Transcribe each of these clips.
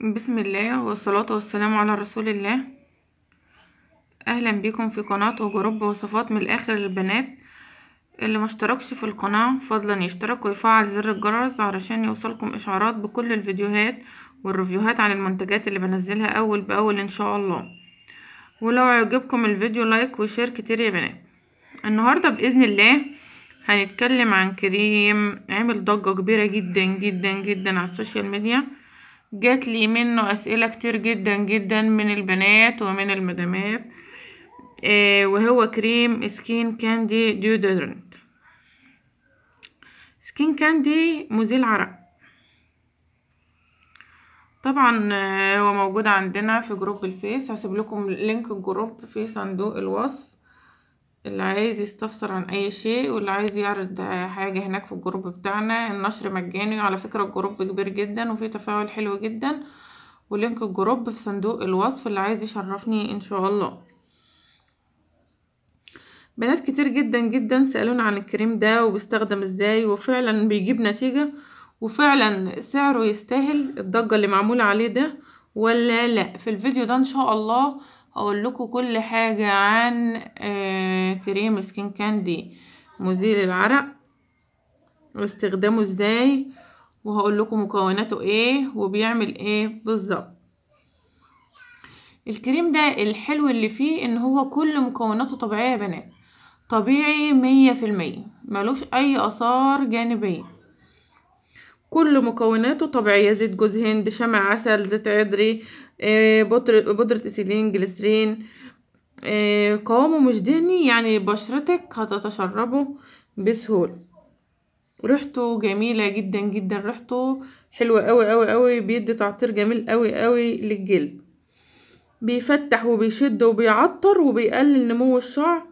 بسم الله والصلاة والسلام على رسول الله اهلا بكم في قناة وجروب وصفات من الاخر للبنات اللي مشتركش في القناة فضلا يشترك ويفعل زر الجرس علشان يوصلكم اشعارات بكل الفيديوهات والريفيوهات عن المنتجات اللي بنزلها اول باول ان شاء الله ولو عجبكم الفيديو لايك وشير كتير يا بنات النهاردة باذن الله هنتكلم عن كريم عمل ضجة كبيرة جدا جدا جدا على السوشيال ميديا جات لي منه أسئلة كتير جدا جدا من البنات ومن المدامات آه وهو كريم سكين كاندي ديودرنت سكين كاندي مزيل عرق طبعا آه، هو موجود عندنا في جروب الفيس هسيب لكم لينك الجروب في صندوق الوصف اللي عايز يستفسر عن اي شيء واللي عايز يعرض حاجة هناك في الجروب بتاعنا النشر مجاني وعلى فكرة الجروب كبير جدا وفيه تفاعل حلو جدا ولينك الجروب في صندوق الوصف اللي عايز يشرفني ان شاء الله بنات كتير جدا جدا سألونا عن الكريم ده وبيستخدم ازاي وفعلا بيجيب نتيجة وفعلا سعره يستاهل الضجة اللي معمولة عليه ده ولا لا في الفيديو ده ان شاء الله اقول لكم كل حاجة عن آه، كريم سكين كاندي مزيل العرق واستخدامه ازاي وهقول لكم مكوناته ايه وبيعمل ايه بالظبط الكريم ده الحلو اللي فيه ان هو كل مكوناته طبيعية يا بنات طبيعي مية في المية ملوش اي اثار جانبية كل مكوناته طبيعية زيت جوز هند شمع عسل زيت عدري آه، بودرة إيثيلين جليسرين آه، قوامه مش دهني يعني بشرتك هتتشربه بسهولة ريحته جميلة جدا جدا ريحته حلوة قوي قوي قوي بيدي تعطير جميل قوي قوي للجلد بيفتح وبيشد وبيعطر وبيقلل نمو الشعر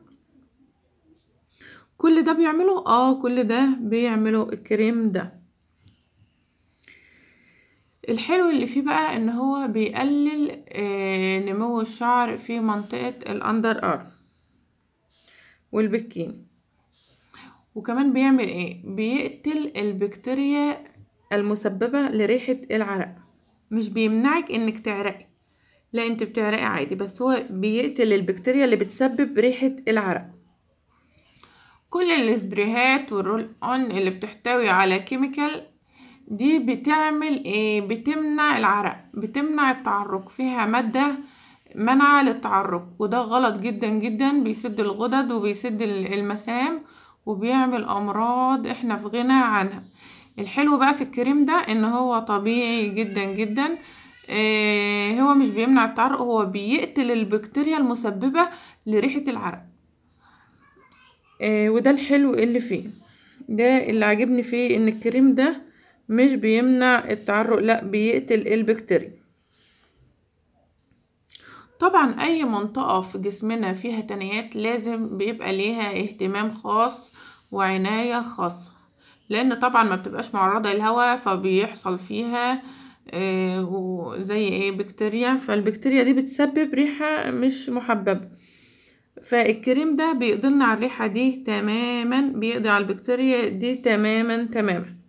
كل ده بيعمله اه كل ده بيعمله الكريم ده الحلو اللي فيه بقى ان هو بيقلل آه، نمو الشعر في منطقة الاندر ارم والبكين وكمان بيعمل ايه بيقتل البكتيريا المسببة لريحة العرق مش بيمنعك انك تعرقي لا انت بتعرقي عادي بس هو بيقتل البكتيريا اللي بتسبب ريحة العرق كل الاسبريهات والرول اون اللي بتحتوي على كيميكال دي بتعمل ايه بتمنع العرق بتمنع التعرق فيها مادة منع للتعرق وده غلط جدا جدا بيسد الغدد وبيسد المسام وبيعمل امراض احنا في غنى عنها الحلو بقى في الكريم ده ان هو طبيعي جدا جدا إيه هو مش بيمنع التعرق هو بيقتل البكتيريا المسببة لريحة العرق إيه وده الحلو اللي فيه ده اللي عجبني فيه ان الكريم ده مش بيمنع التعرق لا بيقتل البكتيريا طبعا اي منطقة في جسمنا فيها تنيات لازم بيبقى ليها اهتمام خاص وعناية خاصة لان طبعا ما بتبقاش معرضة للهواء فبيحصل فيها آه زي ايه بكتيريا فالبكتيريا دي بتسبب ريحة مش محببة فالكريم ده بيقضي لنا على الريحة دي تماما بيقضي على البكتيريا دي تماما تماما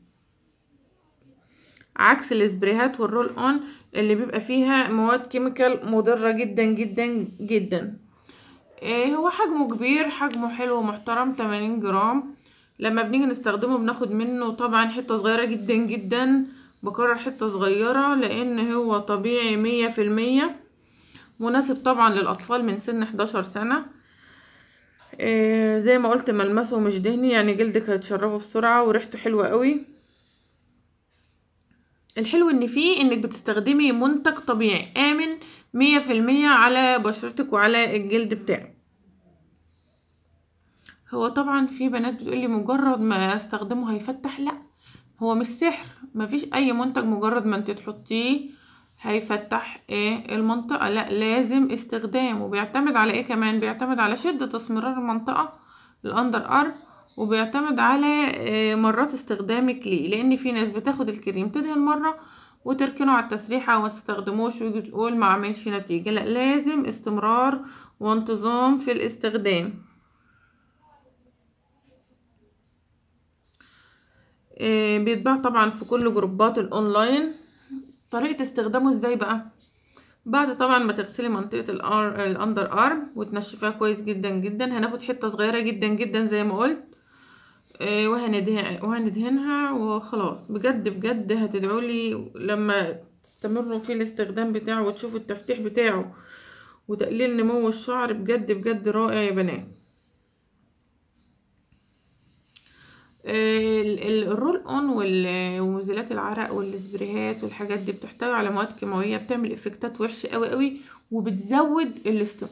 عكس الاسبريهات والرول اون اللي بيبقى فيها مواد كيميكال مضره جدا جدا جدا إيه هو حجمه كبير حجمه حلو محترم 80 جرام لما بنيجي نستخدمه بناخد منه طبعا حته صغيره جدا جدا بكرر حته صغيره لان هو طبيعي مية في المية مناسب طبعا للاطفال من سن 11 سنه إيه زي ما قلت ملمسه مش دهني يعني جلدك هتشربه بسرعه وريحته حلوه قوي الحلو ان فيه انك بتستخدمي منتج طبيعي امن مية في المية على بشرتك وعلى الجلد بتاعك هو طبعا في بنات بتقولي مجرد ما استخدمه هيفتح لا هو مش سحر مفيش اي منتج مجرد ما انت تحطيه هيفتح ايه المنطقة لا لازم استخدامه وبيعتمد على ايه كمان بيعتمد على شدة اسمرار المنطقة الاندر ارم وبيعتمد على آه، مرات استخدامك ليه لان في ناس بتاخد الكريم تدهن مره وتركنه على التسريحة وما تستخدموش ويجي تقول ما عملش نتيجة لا لازم استمرار وانتظام في الاستخدام آه، بيتباع طبعا في كل جروبات الاونلاين طريقة استخدامه ازاي بقى بعد طبعا ما تغسلي منطقة الاندر ارم وتنشفيها كويس جدا جدا هناخد حتة صغيرة جدا جدا زي ما قلت إيه، وهندهنها وخلاص بجد بجد هتدعوا لي لما تستمروا في الاستخدام بتاعه وتشوفوا التفتيح بتاعه وتقليل نمو الشعر بجد بجد رائع يا بنات إيه، الرول اون ومزيلات العرق والسبريهات والحاجات دي بتحتوي على مواد كيماويه بتعمل افكتات وحشه قوي قوي وبتزود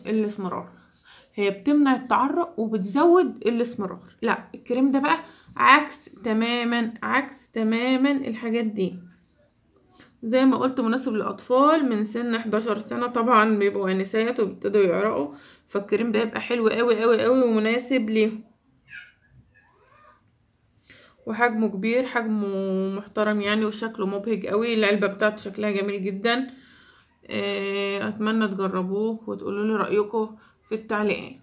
الاسمرار هي بتمنع التعرق وبتزود الاسمرار لا الكريم ده بقى عكس تماما عكس تماما الحاجات دي زي ما قلت مناسب للاطفال من سن 11 سنه طبعا بيبقوا انسات وبيبتدوا يعرقوا فالكريم ده يبقى حلو قوي قوي قوي ومناسب ليهم وحجمه كبير حجمه محترم يعني وشكله مبهج قوي العلبه بتاعته شكلها جميل جدا آه، اتمنى تجربوه وتقولوا لي رايكم في التعليقات